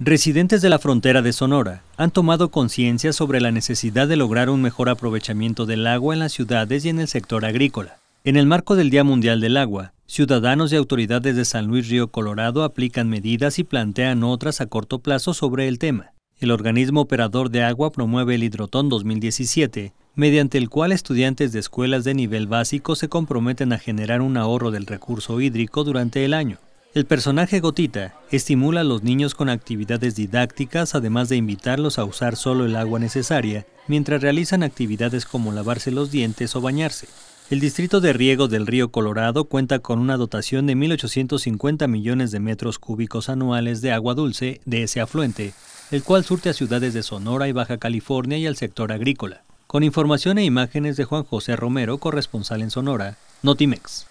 Residentes de la frontera de Sonora han tomado conciencia sobre la necesidad de lograr un mejor aprovechamiento del agua en las ciudades y en el sector agrícola. En el marco del Día Mundial del Agua, ciudadanos y autoridades de San Luis Río Colorado aplican medidas y plantean otras a corto plazo sobre el tema. El organismo operador de agua promueve el Hidrotón 2017, mediante el cual estudiantes de escuelas de nivel básico se comprometen a generar un ahorro del recurso hídrico durante el año. El personaje Gotita estimula a los niños con actividades didácticas, además de invitarlos a usar solo el agua necesaria, mientras realizan actividades como lavarse los dientes o bañarse. El distrito de riego del río Colorado cuenta con una dotación de 1.850 millones de metros cúbicos anuales de agua dulce de ese afluente, el cual surte a ciudades de Sonora y Baja California y al sector agrícola. Con información e imágenes de Juan José Romero, corresponsal en Sonora, Notimex.